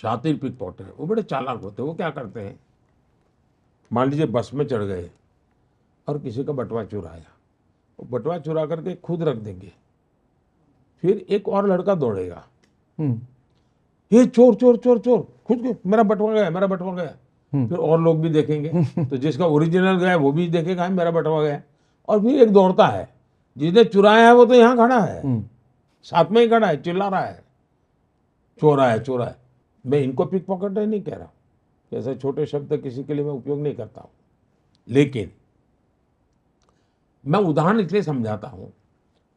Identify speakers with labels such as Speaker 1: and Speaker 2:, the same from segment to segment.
Speaker 1: शातिर पिक तोते है वो बड़े चालाक होते हैं वो क्या करते हैं मान लीजिए बस में चढ़ गए और किसी का बटवा चुराया वो बटवा चुरा करके खुद रख देंगे फिर एक और लड़का दौड़ेगा हम्म। ये चोर चोर चोर चोर खुद को मेरा बटवा गया मेरा बटवा गया हम्म। फिर और लोग भी देखेंगे हम्म। तो जिसका ओरिजिनल गया वो भी देखेगा हाँ, मेरा बटवा गया और फिर एक दौड़ता है जिसने चुराया है वो तो यहाँ खड़ा है साथ में ही खड़ा है चिल्ला रहा है चोरा है चोरा है मैं इनको पिक पॉकेट नहीं कह रहा ऐसे छोटे शब्द किसी के लिए मैं उपयोग नहीं करता हूँ लेकिन मैं उदाहरण इसलिए समझाता हूँ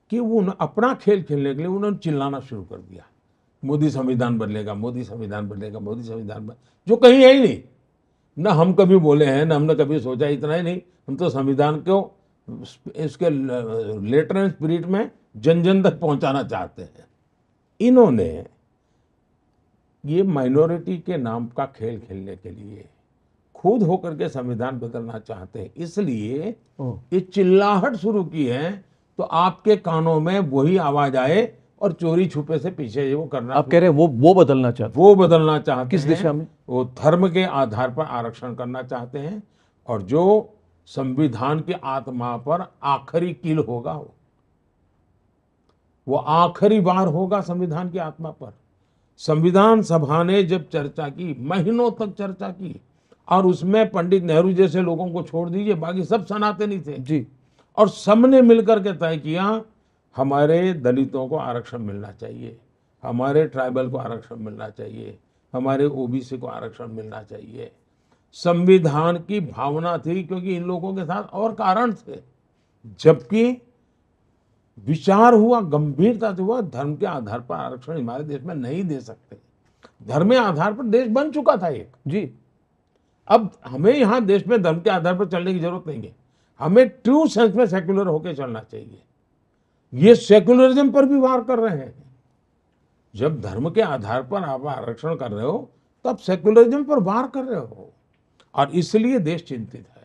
Speaker 1: कि वो अपना खेल खेलने के लिए उन्होंने चिल्लाना शुरू कर दिया मोदी संविधान बदलेगा मोदी संविधान बदलेगा मोदी संविधान बदले जो कहीं है ही नहीं ना हम कभी बोले हैं ना हमने कभी सोचा इतना ही नहीं हम तो संविधान को इसके लेटर एंड स्पिरिट में जन जन तक पहुंचाना चाहते हैं इन्होंने ये माइनॉरिटी के नाम का खेल खेलने के लिए खुद होकर के संविधान बदलना चाहते हैं इसलिए ये चिल्लाहट शुरू की है तो आपके कानों में वही आवाज आए और चोरी छुपे से पीछे वो करना आप कह रहे हैं वो वो बदलना चाहते वो बदलना चाहते किस दिशा में वो धर्म के आधार पर आरक्षण करना चाहते हैं और जो संविधान की आत्मा पर आखिरी किल होगा वो आखिरी बार होगा संविधान की आत्मा पर संविधान सभा ने जब चर्चा की महीनों तक चर्चा की और उसमें पंडित नेहरू जैसे लोगों को छोड़ दीजिए बाकी सब सनातनी थे जी और सबने मिलकर के तय किया हमारे दलितों को आरक्षण मिलना चाहिए हमारे ट्राइबल को आरक्षण मिलना चाहिए हमारे ओबीसी को आरक्षण मिलना चाहिए संविधान की भावना थी क्योंकि इन लोगों के साथ और कारण थे जबकि विचार हुआ गंभीरता से हुआ धर्म के आधार पर आरक्षण हमारे देश में नहीं दे सकते धर्म के आधार पर देश बन चुका था एक जी अब हमें यहाँ देश में धर्म के आधार पर चलने की जरूरत नहीं है हमें ट्रू सेंस में सेक्युलर होकर चलना चाहिए ये सेक्युलरिज्म पर भी वार कर रहे हैं जब धर्म के आधार पर आप आरक्षण कर रहे हो तब सेक्युलरिज्म पर वार कर रहे हो और इसलिए देश चिंतित है